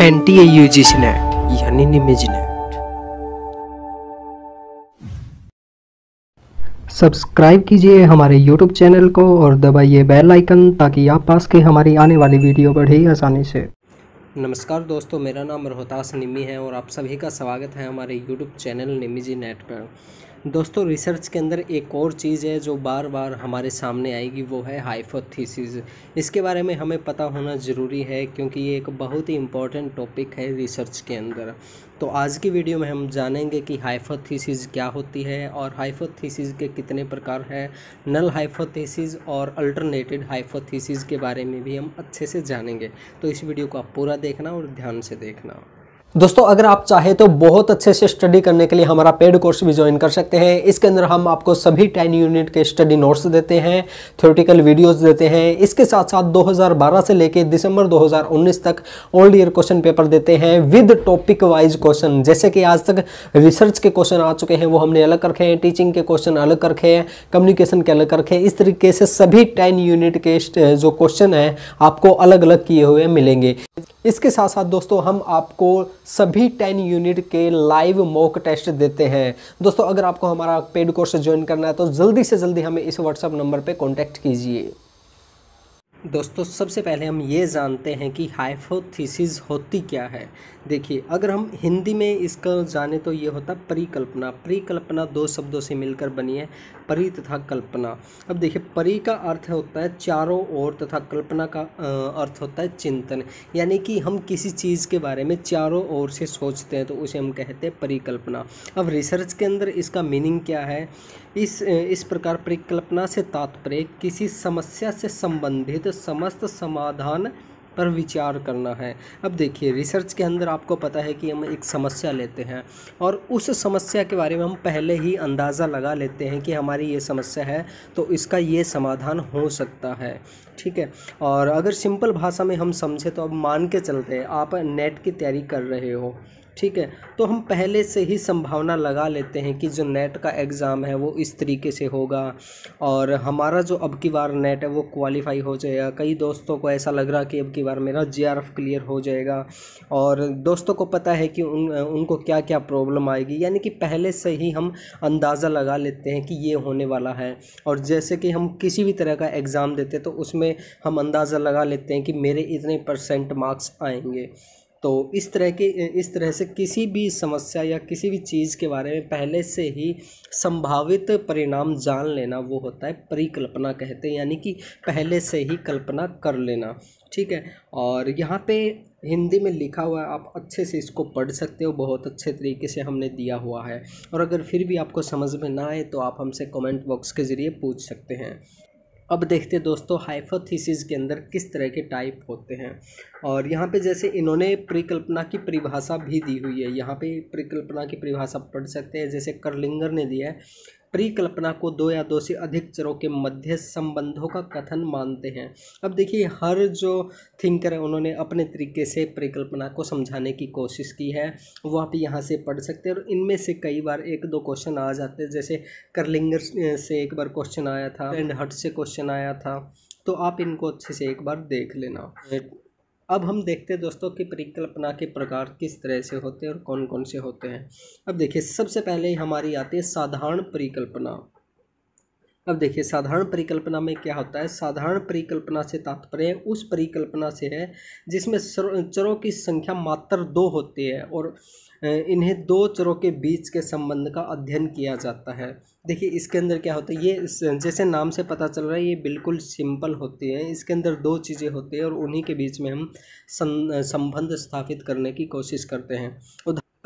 anti यानी subscribe कीजिए हमारे यूट्यूब चैनल को और दबाइए बेल आइकन ताकि आप पास के हमारी आने वाली वीडियो बढ़े आसानी से नमस्कार दोस्तों मेरा नाम रोहतास निमी है और आप सभी का स्वागत है हमारे YouTube channel Nimi G net पर दोस्तों रिसर्च के अंदर एक और चीज़ है जो बार बार हमारे सामने आएगी वो है हाइपोथीसिस इसके बारे में हमें पता होना ज़रूरी है क्योंकि ये एक बहुत ही इंपॉर्टेंट टॉपिक है रिसर्च के अंदर तो आज की वीडियो में हम जानेंगे कि हाइपोथीसिस क्या होती है और हाइपोथीसिस के कितने प्रकार हैं नल हाइपोथीसिस और अल्टरनेटेड हाइपोथीसिस के बारे में भी हम अच्छे से जानेंगे तो इस वीडियो को आप पूरा देखना और ध्यान से देखना दोस्तों अगर आप चाहे तो बहुत अच्छे से स्टडी करने के लिए हमारा पेड कोर्स भी ज्वाइन कर सकते हैं इसके अंदर हम आपको सभी 10 यूनिट के स्टडी नोट्स देते हैं थ्योरेटिकल वीडियोस देते हैं इसके साथ साथ 2012 से लेकर दिसंबर 2019 तक ओल्ड ईयर क्वेश्चन पेपर देते हैं विद टॉपिक वाइज क्वेश्चन जैसे कि आज तक रिसर्च के क्वेश्चन आ चुके हैं वो हमने अलग रखे हैं टीचिंग के क्वेश्चन अलग रखे हैं कम्युनिकेशन के अलग रखे हैं इस तरीके से सभी टेन यूनिट के जो क्वेश्चन हैं आपको अलग अलग किए हुए मिलेंगे इसके साथ साथ दोस्तों हम आपको सभी टेन यूनिट के लाइव मॉक टेस्ट देते हैं दोस्तों अगर आपको हमारा पेड कोर्स ज्वाइन करना है तो जल्दी से जल्दी हमें इस व्हाट्सअप नंबर पर कॉन्टैक्ट कीजिए दोस्तों सबसे पहले हम ये जानते हैं कि हाइपोथीसिस होती क्या है देखिए अगर हम हिंदी में इसका जाने तो ये होता परिकल्पना परिकल्पना दो शब्दों से मिलकर बनी है परि तथा कल्पना अब देखिए परि का अर्थ होता है चारों ओर तथा कल्पना का अर्थ होता है चिंतन यानी कि हम किसी चीज़ के बारे में चारों ओर से सोचते हैं तो उसे हम कहते हैं परिकल्पना अब रिसर्च के अंदर इसका मीनिंग क्या है इस इस प्रकार परिकल्पना से तात्पर्य किसी समस्या से संबंधित समस्त समाधान पर विचार करना है अब देखिए रिसर्च के अंदर आपको पता है कि हम एक समस्या लेते हैं और उस समस्या के बारे में हम पहले ही अंदाज़ा लगा लेते हैं कि हमारी ये समस्या है तो इसका ये समाधान हो सकता है ठीक है और अगर सिंपल भाषा में हम समझे तो अब मान के चलते हैं आप नेट की तैयारी कर रहे हो ठीक है तो हम पहले से ही संभावना लगा लेते हैं कि जो नेट का एग्ज़ाम है वो इस तरीके से होगा और हमारा जो अब की बार नेट है वो क्वालिफाई हो जाएगा कई दोस्तों को ऐसा लग रहा कि अब की बार मेरा जे क्लियर हो जाएगा और दोस्तों को पता है कि उन उनको क्या क्या प्रॉब्लम आएगी यानी कि पहले से ही हम अंदाज़ा लगा लेते हैं कि ये होने वाला है और जैसे कि हम किसी भी तरह का एग्ज़ाम देते तो उसमें हम अंदाज़ा लगा लेते हैं कि मेरे इतने परसेंट मार्क्स आएंगे तो इस तरह के इस तरह से किसी भी समस्या या किसी भी चीज़ के बारे में पहले से ही संभावित परिणाम जान लेना वो होता है परिकल्पना कहते हैं यानी कि पहले से ही कल्पना कर लेना ठीक है और यहाँ पे हिंदी में लिखा हुआ है आप अच्छे से इसको पढ़ सकते हो बहुत अच्छे तरीके से हमने दिया हुआ है और अगर फिर भी आपको समझ में ना आए तो आप हमसे कमेंट बॉक्स के ज़रिए पूछ सकते हैं अब देखते हैं दोस्तों हाइपोथीसिस के अंदर किस तरह के टाइप होते हैं और यहाँ पे जैसे इन्होंने परिकल्पना की परिभाषा भी दी हुई है यहाँ पे परिकल्पना की परिभाषा पढ़ सकते हैं जैसे करलिंगर ने दिया है परिकल्पना को दो या दो से अधिक चरों के मध्य संबंधों का कथन मानते हैं अब देखिए हर जो थिंकर है उन्होंने अपने तरीके से परिकल्पना को समझाने की कोशिश की है वो आप यहाँ से पढ़ सकते हैं और इनमें से कई बार एक दो क्वेश्चन आ जाते हैं जैसे करलिंगर से एक बार क्वेश्चन आया था एंड हट से क्वेश्चन आया था तो आप इनको अच्छे से एक बार देख लेना अब हम देखते हैं दोस्तों कि परिकल्पना के प्रकार किस तरह से होते हैं और कौन कौन से होते हैं अब देखिए सबसे पहले हमारी आती है साधारण परिकल्पना अब देखिए साधारण परिकल्पना में क्या होता है साधारण परिकल्पना से तात्पर्य उस परिकल्पना से है जिसमें चरों की संख्या मात्र दो होती है और इन्हें दो चरों के बीच के संबंध का अध्ययन किया जाता है देखिए इसके अंदर क्या होता है ये जैसे नाम से पता चल रहा है ये बिल्कुल सिंपल होती है इसके अंदर दो चीज़ें होती हैं और उन्हीं के बीच में हम संबंध स्थापित करने की कोशिश करते हैं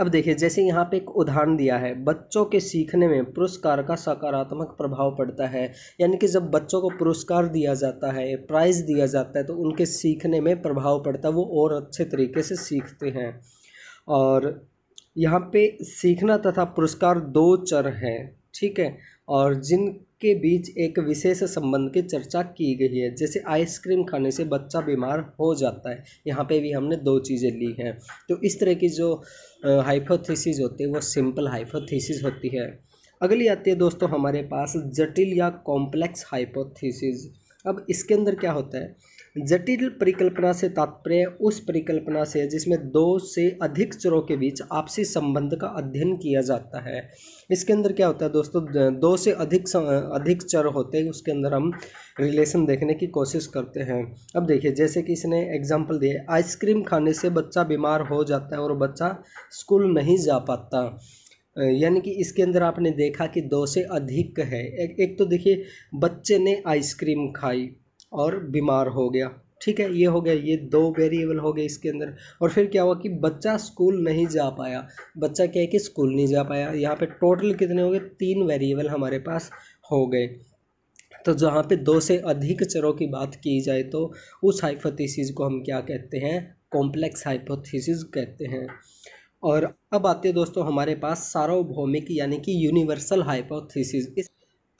अब देखिए जैसे यहाँ पे एक उदाहरण दिया है बच्चों के सीखने में पुरस्कार का सकारात्मक प्रभाव पड़ता है यानी कि जब बच्चों को पुरस्कार दिया जाता है प्राइज़ दिया जाता है तो उनके सीखने में प्रभाव पड़ता है वो और अच्छे तरीके से सीखते हैं और यहाँ पे सीखना तथा पुरस्कार दो चर हैं ठीक है और जिन के बीच एक विशेष संबंध की चर्चा की गई है जैसे आइसक्रीम खाने से बच्चा बीमार हो जाता है यहाँ पे भी हमने दो चीज़ें ली हैं तो इस तरह की जो हाइपोथीसिस होती है वो सिंपल हाइपोथीसिस होती है अगली आती है दोस्तों हमारे पास जटिल या कॉम्प्लेक्स हाइपोथीसिस अब इसके अंदर क्या होता है जटिल परिकल्पना से तात्पर्य उस परिकल्पना से है जिसमें दो से अधिक चरों के बीच आपसी संबंध का अध्ययन किया जाता है इसके अंदर क्या होता है दोस्तों दो से अधिक अधिक चर होते हैं उसके अंदर हम रिलेशन देखने की कोशिश करते हैं अब देखिए जैसे कि इसने एग्जाम्पल दिया आइसक्रीम खाने से बच्चा बीमार हो जाता है और बच्चा स्कूल नहीं जा पाता यानी कि इसके अंदर आपने देखा कि दो से अधिक है एक, एक तो देखिए बच्चे ने आइसक्रीम खाई और बीमार हो गया ठीक है ये हो गया ये दो वेरिएबल हो गए इसके अंदर और फिर क्या हुआ कि बच्चा स्कूल नहीं जा पाया बच्चा क्या है कि स्कूल नहीं जा पाया यहाँ पे टोटल कितने हो गए तीन वेरिएबल हमारे पास हो गए तो जहाँ पे दो से अधिक चरों की बात की जाए तो उस हाइपोथीसिस को हम क्या कहते हैं कॉम्प्लेक्स हाइपोथीसिस कहते हैं और अब आते हैं दोस्तों हमारे पास सार्वभौमिक यानी कि यूनिवर्सल हाइपोथीसिस इस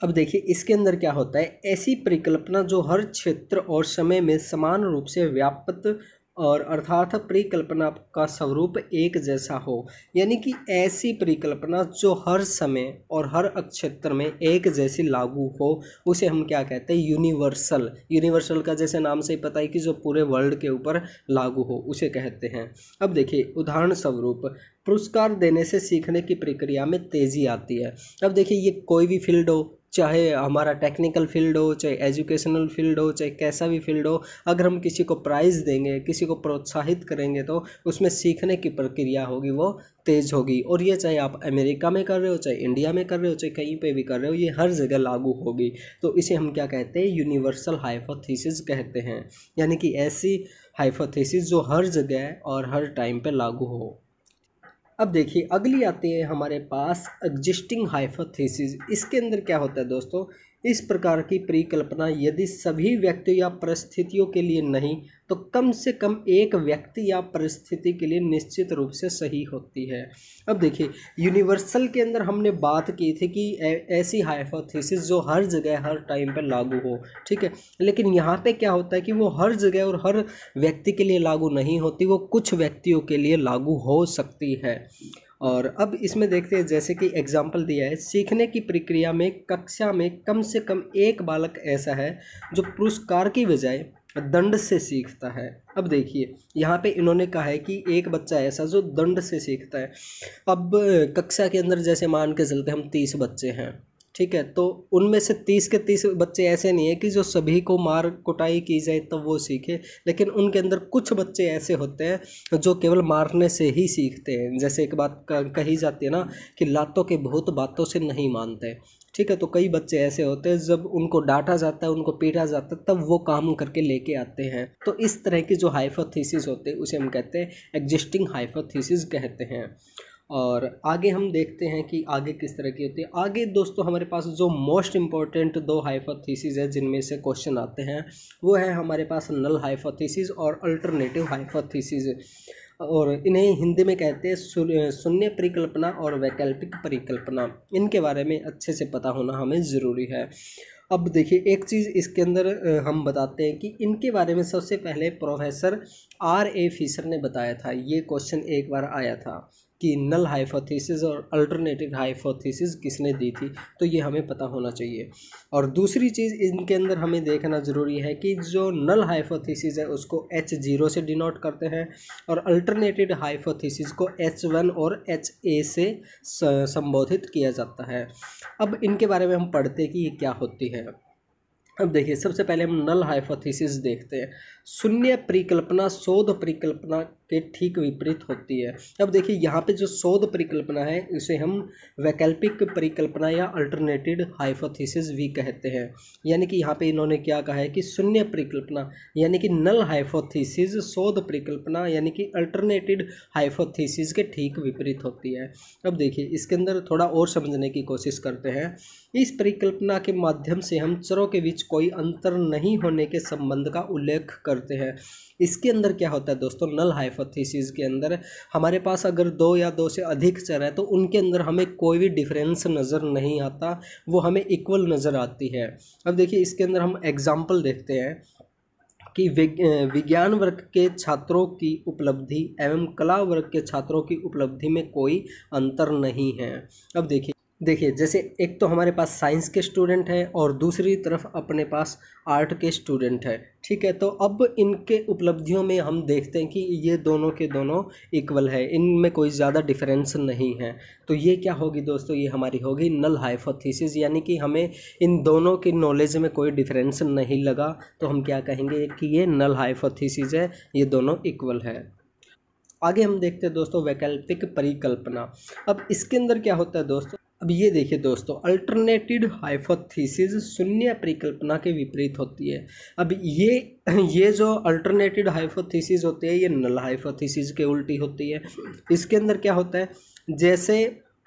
अब देखिए इसके अंदर क्या होता है ऐसी परिकल्पना जो हर क्षेत्र और समय में समान रूप से व्यापक और अर्थात परिकल्पना का स्वरूप एक जैसा हो यानी कि ऐसी परिकल्पना जो हर समय और हर क्षेत्र में एक जैसी लागू हो उसे हम क्या कहते हैं यूनिवर्सल यूनिवर्सल का जैसे नाम से ही पता है कि जो पूरे वर्ल्ड के ऊपर लागू हो उसे कहते हैं अब देखिए उदाहरण स्वरूप पुरस्कार देने से सीखने की प्रक्रिया में तेज़ी आती है अब देखिए ये कोई भी फील्ड हो चाहे हमारा टेक्निकल फील्ड हो चाहे एजुकेशनल फील्ड हो चाहे कैसा भी फील्ड हो अगर हम किसी को प्राइज़ देंगे किसी को प्रोत्साहित करेंगे तो उसमें सीखने की प्रक्रिया होगी वो तेज़ होगी और ये चाहे आप अमेरिका में कर रहे हो चाहे इंडिया में कर रहे हो चाहे कहीं पे भी कर रहे हो ये हर जगह लागू होगी तो इसे हम क्या कहते हैं यूनिवर्सल हाइपोथीसिस कहते हैं यानी कि ऐसी हाइपोथीसिस जो हर जगह और हर टाइम पे लागू हो अब देखिए अगली आती है हमारे पास एग्जिस्टिंग हाइपोथेसिस इसके अंदर क्या होता है दोस्तों इस प्रकार की परिकल्पना यदि सभी व्यक्ति या परिस्थितियों के लिए नहीं तो कम से कम एक व्यक्ति या परिस्थिति के लिए निश्चित रूप से सही होती है अब देखिए यूनिवर्सल के अंदर हमने बात की थी कि ऐसी हाइपोथेसिस जो हर जगह हर टाइम पर लागू हो ठीक है लेकिन यहाँ पे क्या होता है कि वो हर जगह और हर व्यक्ति के लिए लागू नहीं होती वो कुछ व्यक्तियों के लिए लागू हो सकती है और अब इसमें देखते हैं जैसे कि एग्जाम्पल दिया है सीखने की प्रक्रिया में कक्षा में कम से कम एक बालक ऐसा है जो पुरस्कार की बजाय दंड से सीखता है अब देखिए यहाँ पे इन्होंने कहा है कि एक बच्चा ऐसा जो दंड से सीखता है अब कक्षा के अंदर जैसे मान के चलते हम तीस बच्चे हैं ठीक है तो उनमें से तीस के तीस बच्चे ऐसे नहीं है कि जो सभी को मार कुटाई की जाए तब तो वो सीखे लेकिन उनके अंदर कुछ बच्चे ऐसे होते हैं जो केवल मारने से ही सीखते हैं जैसे एक बात कही जाती है ना कि लातों के भूत बातों से नहीं मानते ठीक है तो कई बच्चे ऐसे होते हैं जब उनको डांटा जाता है उनको पीटा जाता है तब वो काम करके लेके आते हैं तो इस तरह की जो हाइफोथीसिस होते हैं उसे हम कहते हैं एग्जिस्टिंग हाइफोथीसिस कहते हैं और आगे हम देखते हैं कि आगे किस तरह की होती है आगे दोस्तों हमारे पास जो मोस्ट इम्पॉर्टेंट दो हाइपोथीसिस है जिनमें से क्वेश्चन आते हैं वो है हमारे पास नल हाइपोथीसिस और अल्टरनेटिव हाइपोथीसिस और इन्हें हिंदी में कहते हैं शून्य परिकल्पना और वैकल्पिक परिकल्पना इनके बारे में अच्छे से पता होना हमें ज़रूरी है अब देखिए एक चीज़ इसके अंदर हम बताते हैं कि इनके बारे में सबसे पहले प्रोफेसर आर ए फीसर ने बताया था ये क्वेश्चन एक बार आया था कि नल हाइपोथेसिस और अल्टरनेटिव हाइपोथेसिस किसने दी थी तो ये हमें पता होना चाहिए और दूसरी चीज़ इनके अंदर हमें देखना ज़रूरी है कि जो नल हाइपोथेसिस है उसको एच ज़ीरो से डिनोट करते हैं और अल्टरनेटिव हाइपोथेसिस को एच वन और एच ए से संबोधित किया जाता है अब इनके बारे में हम पढ़ते हैं कि ये क्या होती है अब देखिए सबसे पहले हम नल हाइपोथेसिस देखते हैं शून्य परिकल्पना शोध परिकल्पना के ठीक विपरीत होती है अब देखिए यहाँ पे जो शोध परिकल्पना है इसे हम वैकल्पिक परिकल्पना या अल्टरनेटेड हाइपोथेसिस भी कहते हैं यानी कि यहाँ पे इन्होंने क्या कहा है कि शून्य परिकल्पना यानी कि नल हाइपोथेसिस शोध परिकल्पना यानी कि अल्टरनेटेड हाइपोथेसिस के ठीक विपरीत होती है अब देखिए इसके अंदर थोड़ा और समझने की कोशिश करते हैं इस परिकल्पना के माध्यम से हम चरों के बीच कोई अंतर नहीं होने के संबंध का उल्लेख करते हैं इसके अंदर क्या होता है दोस्तों नल हाइफो हाइपोथीसिस के अंदर हमारे पास अगर दो या दो से अधिक चर है तो उनके अंदर हमें कोई भी डिफरेंस नज़र नहीं आता वो हमें इक्वल नज़र आती है अब देखिए इसके अंदर हम एग्ज़ाम्पल देखते हैं कि विज्ञान वर्ग के छात्रों की उपलब्धि एवं कला वर्ग के छात्रों की उपलब्धि में कोई अंतर नहीं है अब देखिए देखिए जैसे एक तो हमारे पास साइंस के स्टूडेंट हैं और दूसरी तरफ अपने पास आर्ट के स्टूडेंट हैं ठीक है तो अब इनके उपलब्धियों में हम देखते हैं कि ये दोनों के दोनों इक्वल है इनमें कोई ज़्यादा डिफरेंस नहीं है तो ये क्या होगी दोस्तों ये हमारी होगी नल हाइफोथीसिस यानी कि हमें इन दोनों की नॉलेज में कोई डिफरेंस नहीं लगा तो हम क्या कहेंगे कि ये नल हाइफोथीसिस है ये दोनों इक्वल है आगे हम देखते हैं दोस्तों वैकल्पिक परिकल्पना अब इसके अंदर क्या होता है दोस्तों अब ये देखिए दोस्तों अल्टरनेटिड हाइपोथीसिस शून्य परिकल्पना के विपरीत होती है अब ये ये जो अल्टरनेटिड हाइपोथीसिस होती है ये नल हाइपोथीसिस के उल्टी होती है इसके अंदर क्या होता है जैसे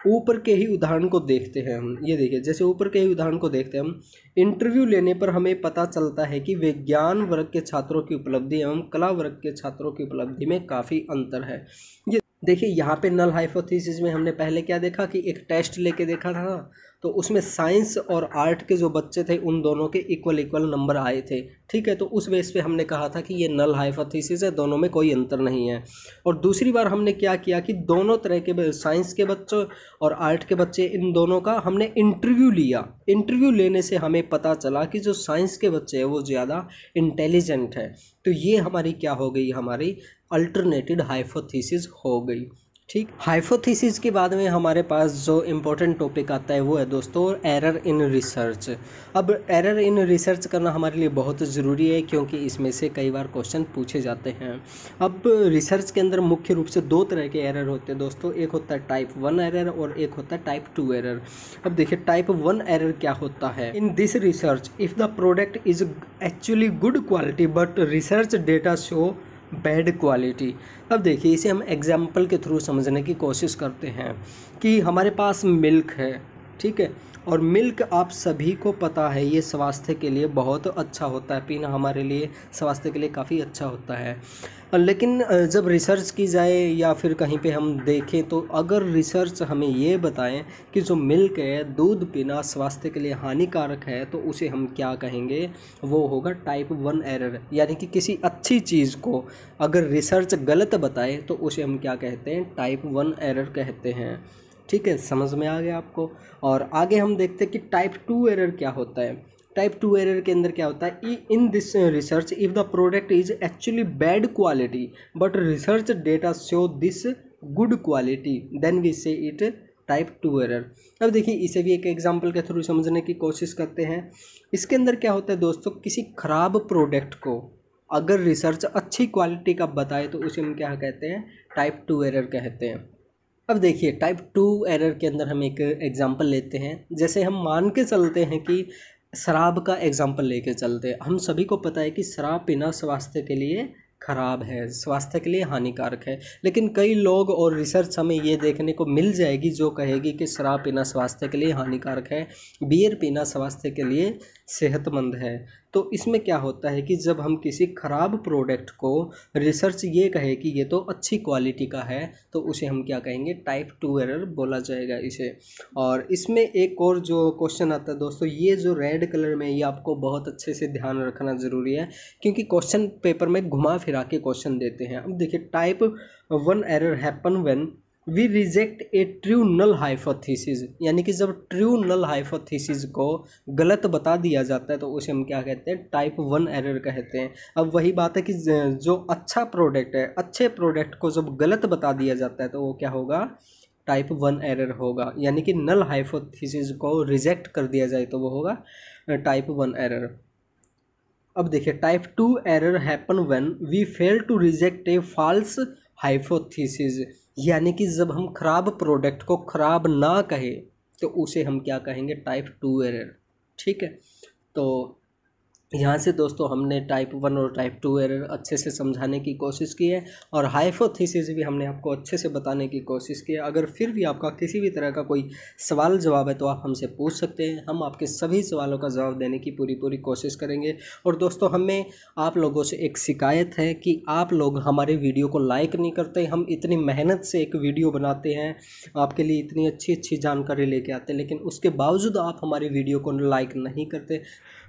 ऊपर के ही उदाहरण को देखते हैं हम ये देखिए जैसे ऊपर के ही उदाहरण को देखते हैं हम इंटरव्यू लेने पर हमें पता चलता है कि विज्ञान वर्ग के छात्रों की उपलब्धि एवं कला वर्ग के छात्रों की उपलब्धि में काफ़ी अंतर है ये देखिए यहाँ पे नल हाइपोथेसिस में हमने पहले क्या देखा कि एक टेस्ट लेके देखा था तो उसमें साइंस और आर्ट के जो बच्चे थे उन दोनों के इक्वल इक्वल नंबर आए थे ठीक है तो उस बेस पे हमने कहा था कि ये नल हाइफोथीसिस है दोनों में कोई अंतर नहीं है और दूसरी बार हमने क्या किया कि दोनों तरह के साइंस के बच्चों और आर्ट के बच्चे इन दोनों का हमने इंटरव्यू लिया इंटरव्यू लेने से हमें पता चला कि जो साइंस के बच्चे हैं वो ज़्यादा इंटेलिजेंट है तो ये हमारी क्या हो गई हमारी अल्टरनेटेड हाइफोथीसिस हो गई ठीक हाइफोथीसिस के बाद में हमारे पास जो इम्पोर्टेंट टॉपिक आता है वो है दोस्तों एरर इन रिसर्च अब एरर इन रिसर्च करना हमारे लिए बहुत ज़रूरी है क्योंकि इसमें से कई बार क्वेश्चन पूछे जाते हैं अब रिसर्च के अंदर मुख्य रूप से दो तरह के एरर होते हैं दोस्तों एक होता है टाइप वन एरर और एक होता है टाइप टू एरर अब देखिए टाइप वन एरर क्या होता है in this research if the product is actually good quality but research data show bad quality अब देखिए इसे हम एग्जाम्पल के थ्रू समझने की कोशिश करते हैं कि हमारे पास मिल्क है ठीक है और मिल्क आप सभी को पता है ये स्वास्थ्य के लिए बहुत अच्छा होता है पीना हमारे लिए स्वास्थ्य के लिए काफ़ी अच्छा होता है लेकिन जब रिसर्च की जाए या फिर कहीं पे हम देखें तो अगर रिसर्च हमें ये बताएं कि जो मिल्क है दूध पीना स्वास्थ्य के लिए हानिकारक है तो उसे हम क्या कहेंगे वो होगा टाइप वन एरर यानी कि किसी अच्छी चीज़ को अगर रिसर्च गलत बताए तो उसे हम क्या कहते हैं टाइप वन एरर कहते हैं ठीक है समझ में आ गया आपको और आगे हम देखते हैं कि टाइप टू एरर क्या होता है टाइप टू एरर के अंदर क्या होता है in this research if the product is actually bad quality but research data show this good quality then we say it type two error अब देखिए इसे भी एक एग्जाम्पल के थ्रू समझने की कोशिश करते हैं इसके अंदर क्या होता है दोस्तों किसी खराब प्रोडक्ट को अगर रिसर्च अच्छी क्वालिटी का बताए तो उसे हम क्या कहते हैं टाइप टू एरर कहते हैं अब देखिए टाइप टू एरर के अंदर हम एक एग्ज़ाम्पल लेते हैं जैसे हम मान के चलते हैं कि शराब का एग्ज़ाम्पल लेके चलते हैं हम सभी को पता है कि शराब पीना स्वास्थ्य के लिए खराब है स्वास्थ्य के लिए हानिकारक है लेकिन कई लोग और रिसर्च हमें ये देखने को मिल जाएगी जो कहेगी कि शराब पीना स्वास्थ्य के लिए हानिकारक है बियर पीना स्वास्थ्य के लिए सेहतमंद है तो इसमें क्या होता है कि जब हम किसी ख़राब प्रोडक्ट को रिसर्च ये कहे कि ये तो अच्छी क्वालिटी का है तो उसे हम क्या कहेंगे टाइप टू एरर बोला जाएगा इसे और इसमें एक और जो क्वेश्चन आता है दोस्तों ये जो रेड कलर में ये आपको बहुत अच्छे से ध्यान रखना ज़रूरी है क्योंकि क्वेश्चन पेपर में घुमा फिरा के क्वेश्चन देते हैं अब देखिए type one error happen when we reject a true null hypothesis यानी कि जब ट्रू नल हाइपोथीसिस को गलत बता दिया जाता है तो उसे हम क्या कहते हैं टाइप वन एरर कहते हैं अब वही बात है कि जो अच्छा प्रोडक्ट है अच्छे प्रोडक्ट को जब गलत बता दिया जाता है तो वो क्या होगा टाइप वन एरर होगा यानी कि नल हाइपोथीसिस को रिजेक्ट कर दिया जाए तो वो होगा टाइप वन एरर अब देखिए type two error happen when we fail to reject a false hypothesis यानी कि जब हम ख़राब प्रोडक्ट को ख़राब ना कहे तो उसे हम क्या कहेंगे टाइप टू एरर ठीक है तो यहाँ से दोस्तों हमने टाइप वन और टाइप टू एरर अच्छे से समझाने की कोशिश की है और हाइफोथीसिस भी हमने आपको अच्छे से बताने की कोशिश की है अगर फिर भी आपका किसी भी तरह का कोई सवाल जवाब है तो आप हमसे पूछ सकते हैं हम आपके सभी सवालों का जवाब देने की पूरी पूरी कोशिश करेंगे और दोस्तों हमें आप लोगों से एक शिकायत है कि आप लोग हमारे वीडियो को लाइक नहीं करते हम इतनी मेहनत से एक वीडियो बनाते हैं आपके लिए इतनी अच्छी अच्छी जानकारी लेके आते हैं लेकिन उसके बावजूद आप हमारे वीडियो को लाइक नहीं करते